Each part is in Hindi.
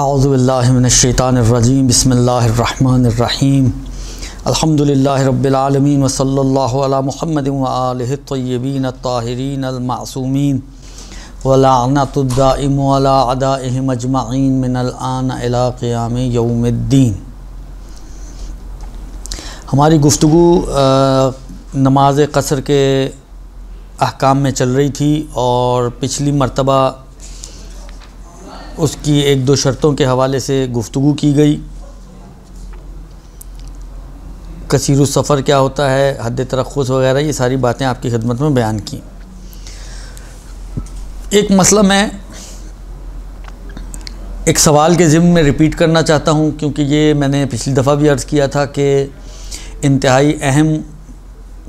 आउज़बिल्लिनशैतानरजीम बसमीम अलहमदिल्ला रबालमीन वसल्ला महमद तय्यबीन ताहरीन अलमासूमीन वलानतुद्दाइमदाम अजमाइन मिनलान अलाक़याम यौमद्दीन हमारी गुफ्तु नमाज कसर के अहकाम में चल रही थी और पिछली मरतबा उसकी एक दो शर्तों के हवाले से गुफ्तु की गई कसीर सफ़र क्या होता है हद तरखुस वगैरह ये सारी बातें आपकी खिदमत में बयान की एक मसला मैं एक सवाल के ज़िम्मे में रिपीट करना चाहता हूँ क्योंकि ये मैंने पिछली दफ़ा भी अर्ज़ किया था कि इंतहाई अहम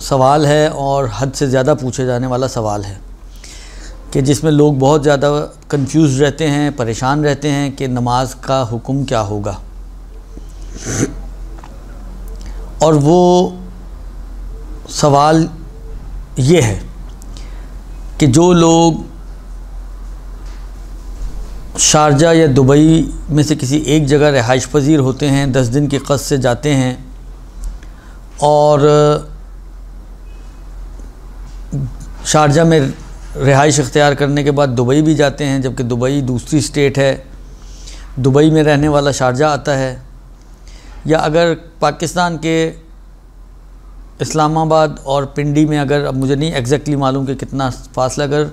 सवाल है और हद से ज़्यादा पूछे जाने वाला सवाल है कि जिसमें लोग बहुत ज़्यादा कंफ्यूज रहते हैं परेशान रहते हैं कि नमाज का हुक्म क्या होगा और वो सवाल ये है कि जो लोग शारजा या दुबई में से किसी एक जगह रहाइश पजीर होते हैं दस दिन के कस से जाते हैं और शारजा में रिहाइश अख्तियार करने के बाद दुबई भी जाते हैं जबकि दुबई दूसरी स्टेट है दुबई में रहने वाला शारजा आता है या अगर पाकिस्तान के इस्लामाबाद और पिंडी में अगर अब मुझे नहीं एग्जैक्टली मालूम कि कितना फासला अगर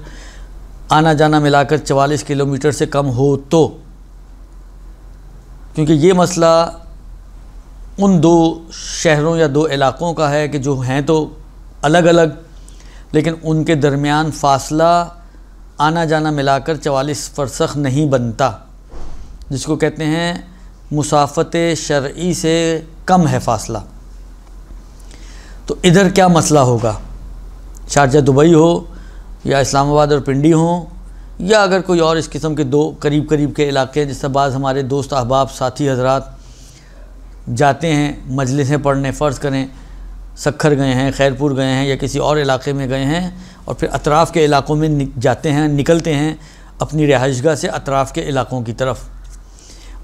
आना जाना मिलाकर चवालीस किलोमीटर से कम हो तो क्योंकि ये मसला उन दो शहरों या दो इलाक़ों का है कि जो हैं तो अलग अलग लेकिन उनके दरमियान फ़ासला आना जाना मिलाकर चवालीस फरसख नहीं बनता जिसको कहते हैं मुसाफत शर्ई से कम है फ़ासला तो इधर क्या मसला होगा शारजा दुबई हो या इस्लामाबाद और पिंडी हो या अगर कोई और इस किस्म के दो करीब करीब के इलाके हैं जिससे बाज़ हमारे दोस्त अहबाब साथी हजरात जाते हैं मजलिसें पढ़ने फ़र्ज़ करें सखर गए हैं खैरपुर गए हैं या किसी और इलाके में गए हैं और फिर अतराफ़ के इलाकों में जाते हैं निकलते हैं अपनी रिहाइश से अतराफ़ के इलाकों की तरफ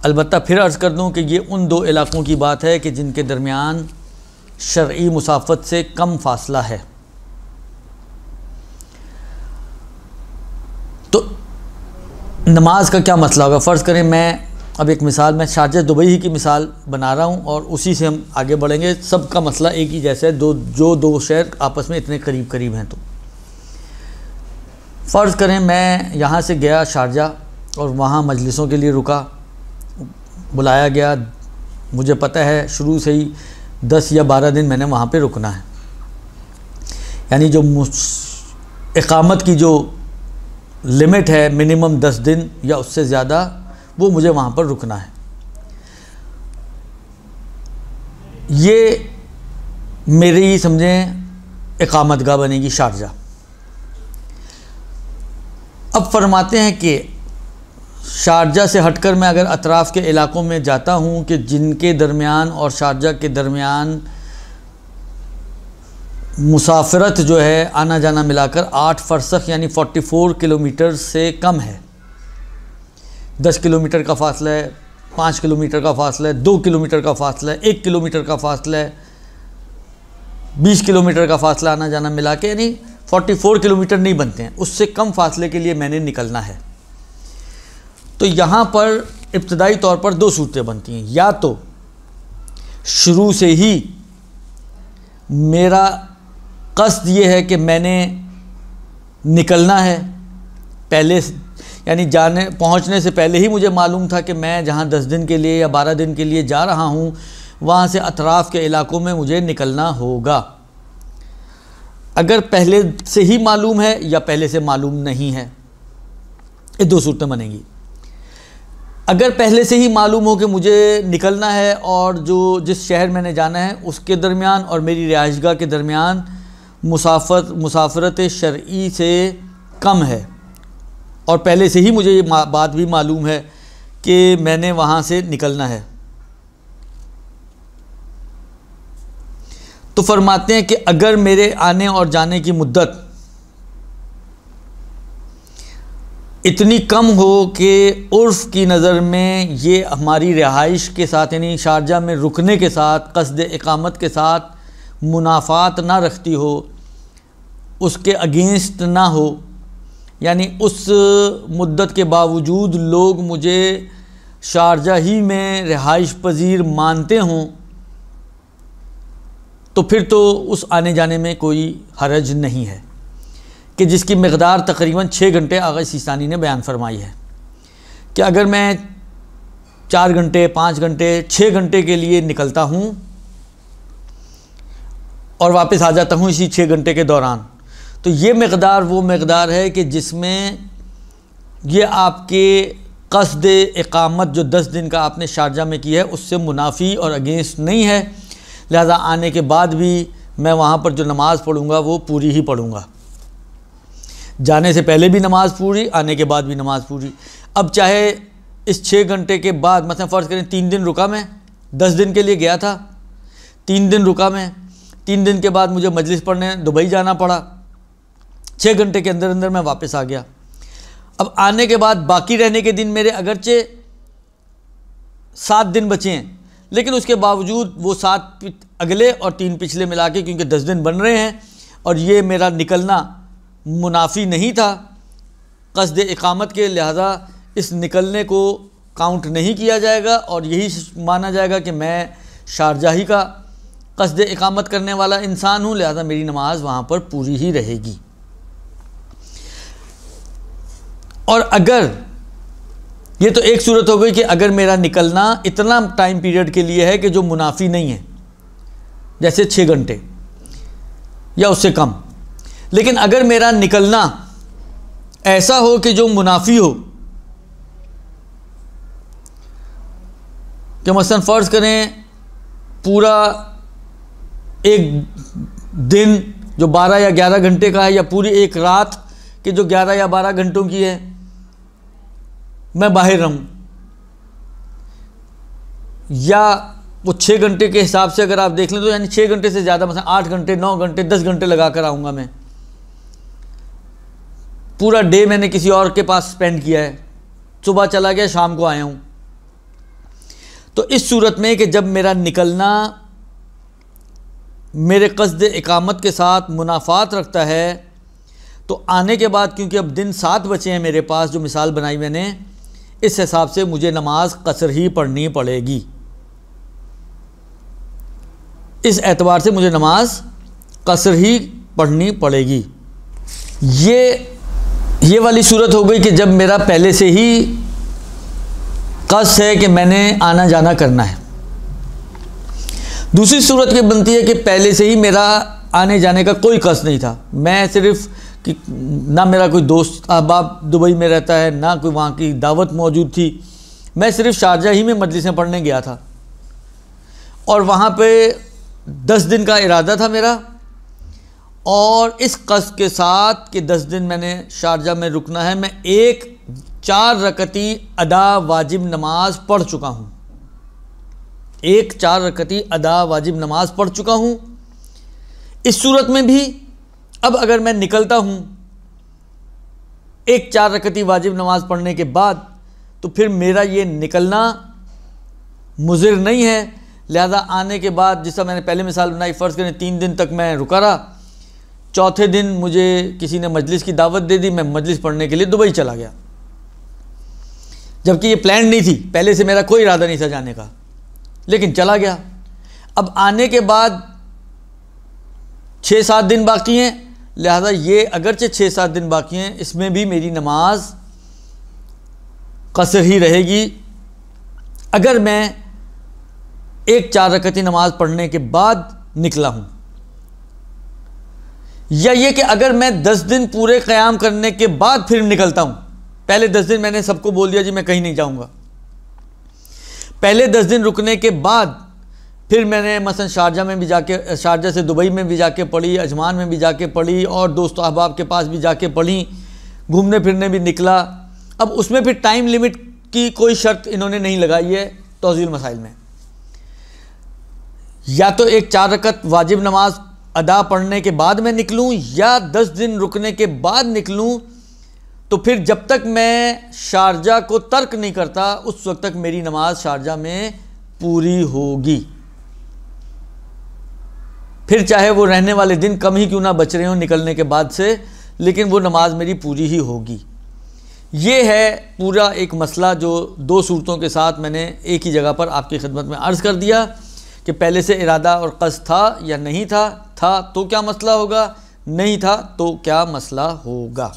अलबत् फिर अर्ज़ कर दूँ कि ये उन दो इलाकों की बात है कि जिनके दरमियान शर्य मुसाफत से कम फासला है तो नमाज का क्या मसला मतलब होगा फ़र्ज़ करें मैं अब एक मिसाल मैं शारजा दुबई ही की मिसाल बना रहा हूँ और उसी से हम आगे बढ़ेंगे सबका मसला एक ही जैसा है दो जो दो शहर आपस में इतने करीब करीब हैं तो फ़र्ज़ करें मैं यहाँ से गया शारजा और वहाँ मजलिसों के लिए रुका बुलाया गया मुझे पता है शुरू से ही दस या बारह दिन मैंने वहाँ पे रुकना है यानी जो इकामत की जो लिमिट है मिनिमम दस दिन या उससे ज़्यादा वो मुझे वहाँ पर रुकना है ये मेरी समझें इकामत गाह बनेगी शारजा अब फरमाते हैं कि शारजा से हटकर मैं अगर अतराफ़ के इलाक़ों में जाता हूँ कि जिनके दरमियान और शारजा के दरमियान मुसाफरत जो है आना जाना मिलाकर आठ फरसख यानी 44 किलोमीटर से कम है दस किलोमीटर का फासला है पाँच किलोमीटर का फासला है दो किलोमीटर का फासला है एक किलोमीटर का फासला है बीस किलोमीटर का फासला आना जाना मिला के यानी फोर्टी फोर किलोमीटर नहीं बनते हैं उससे कम फासले के लिए मैंने निकलना है तो यहाँ पर इब्तदाई तौर पर दो सूरतें बनती हैं या तो शुरू से ही मेरा कस्त ये है कि मैंने निकलना है पहले यानी जाने पहुंचने से पहले ही मुझे मालूम था कि मैं जहां दस दिन के लिए या बारह दिन के लिए जा रहा हूं वहां से अतराफ़ के इलाकों में मुझे निकलना होगा अगर पहले से ही मालूम है या पहले से मालूम नहीं है ये दो सूरतें बनेंगी अगर पहले से ही मालूम हो कि मुझे निकलना है और जो जिस शहर मैंने जाना है उसके दरमियान और मेरी रिहाइश के दरमियान मुसाफत मुसाफरत शर्ई से कम है और पहले से ही मुझे ये बात भी मालूम है कि मैंने वहाँ से निकलना है तो फरमाते हैं कि अगर मेरे आने और जाने की मुद्दत इतनी कम हो कि उर्फ़ की नज़र में ये हमारी रिहाइश के साथ यानी शारजा में रुकने के साथ कसद इकामत के साथ मुनाफात ना रखती हो उसके अगेंस्ट ना हो यानी उस मुद्दत के बावजूद लोग मुझे शारजा ही में रिहाइश पजीर मानते हों तो फिर तो उस आने जाने में कोई हरज नहीं है कि जिसकी मकदार तकरीबन छः घंटे आगे सीसानी ने बयान फरमाई है कि अगर मैं चार घंटे पाँच घंटे छः घंटे के लिए निकलता हूँ और वापस आ जाता हूँ इसी छः घंटे के दौरान तो ये मकदार वो मकदार है कि जिसमें ये आपके कसद इकामत जो दस दिन का आपने शारजा में की है उससे मुनाफी और अगेंस्ट नहीं है लिहाजा आने के बाद भी मैं वहाँ पर जो नमाज़ पढ़ूँगा वो पूरी ही पढ़ूँगा जाने से पहले भी नमाज़ पूरी आने के बाद भी नमाज़ पूरी अब चाहे इस छः घंटे के बाद मतलब फ़र्ज़ करें तीन दिन रुका मैं दस दिन के लिए गया था तीन दिन रुका मैं तीन दिन के बाद मुझे मजलिस पढ़ने दुबई जाना पड़ा छः घंटे के अंदर अंदर मैं वापस आ गया अब आने के बाद बाकी रहने के दिन मेरे अगरचे सात दिन बचे हैं लेकिन उसके बावजूद वो सात अगले और तीन पिछले मिला के क्योंकि दस दिन बन रहे हैं और ये मेरा निकलना मुनाफी नहीं था कसद इकामत के लिहाजा इस निकलने को काउंट नहीं किया जाएगा और यही माना जाएगा कि मैं शारजाही का कसद इकामत करने वाला इंसान हूँ लिहाजा मेरी नमाज़ वहाँ पर पूरी ही रहेगी और अगर ये तो एक सूरत हो गई कि अगर मेरा निकलना इतना टाइम पीरियड के लिए है कि जो मुनाफी नहीं है जैसे छः घंटे या उससे कम लेकिन अगर मेरा निकलना ऐसा हो कि जो मुनाफी हो कि मसलन फ़र्ज़ करें पूरा एक दिन जो 12 या 11 घंटे का है या पूरी एक रात के जो 11 या 12 घंटों की है मैं बाहर रहूँ या वो छः घंटे के हिसाब से अगर आप देख लें तो यानी छः घंटे से ज़्यादा मतलब आठ घंटे नौ घंटे दस घंटे लगा कर आऊँगा मैं पूरा डे मैंने किसी और के पास स्पेंड किया है सुबह चला गया शाम को आया हूँ तो इस सूरत में कि जब मेरा निकलना मेरे कस्द इकामत के साथ मुनाफात रखता है तो आने के बाद क्योंकि अब दिन सात बचे हैं मेरे पास जो मिसाल बनाई मैंने इस हिसाब से मुझे नमाज कसर ही पढ़नी पड़ेगी इस एतवार से मुझे नमाज कसर ही पढ़नी पड़ेगी ये ये वाली सूरत हो गई कि जब मेरा पहले से ही कस है कि मैंने आना जाना करना है दूसरी सूरत ये बनती है कि पहले से ही मेरा आने जाने का कोई कस नहीं था मैं सिर्फ़ कि ना मेरा कोई दोस्त अहबाब दुबई में रहता है ना कोई वहाँ की दावत मौजूद थी मैं सिर्फ शारजा ही में मजलिस में पढ़ने गया था और वहाँ पे दस दिन का इरादा था मेरा और इस कस के साथ कि दस दिन मैंने शारजा में रुकना है मैं एक चार रकती अदा वाजिब नमाज पढ़ चुका हूँ एक चार रकती अदा वाजिब नमाज पढ़ चुका हूँ इस सूरत में भी अब अगर मैं निकलता हूँ एक चार रकती वाजिब नमाज़ पढ़ने के बाद तो फिर मेरा ये निकलना मुजिर नहीं है लिहाजा आने के बाद जिसका मैंने पहले मिसाल बनाई फ़र्ज़ करें तीन दिन तक मैं रुका रहा चौथे दिन मुझे किसी ने मजलिस की दावत दे दी मैं मजलिस पढ़ने के लिए दुबई चला गया जबकि ये प्लान नहीं थी पहले से मेरा कोई इरादा नहीं था जाने का लेकिन चला गया अब आने के बाद छः सात दिन बाकी हैं लिहाजा ये अगरचे छः सात दिन बाकी हैं इसमें भी मेरी नमाज कसर ही रहेगी अगर मैं एक चार रकती नमाज़ पढ़ने के बाद निकला हूँ या ये कि अगर मैं दस दिन पूरे क़्याम करने के बाद फिर निकलता हूँ पहले दस दिन मैंने सबको बोल दिया जी मैं कहीं नहीं जाऊँगा पहले दस दिन रुकने के बाद फिर मैंने मसन शारजा में भी जाके शारजा से दुबई में भी जाके पढ़ी अजमान में भी जाके पढ़ी और दोस्त अहबाब के पास भी जाके पढ़ी घूमने फिरने भी निकला अब उसमें फिर टाइम लिमिट की कोई शर्त इन्होंने नहीं लगाई है तोजील मसाइल में या तो एक चार रकत वाजिब नमाज अदा पढ़ने के बाद मैं निकलूँ या दस दिन रुकने के बाद निकलूँ तो फिर जब तक मैं शारजा को तर्क नहीं करता उस वक्त तक मेरी नमाज शारजा में पूरी होगी फिर चाहे वो रहने वाले दिन कम ही क्यों ना बच रहे हों निकलने के बाद से लेकिन वो नमाज मेरी पूरी ही होगी ये है पूरा एक मसला जो दो सूरतों के साथ मैंने एक ही जगह पर आपकी खिदमत में अर्ज़ कर दिया कि पहले से इरादा और कस था या नहीं था था तो क्या मसला होगा नहीं था तो क्या मसला होगा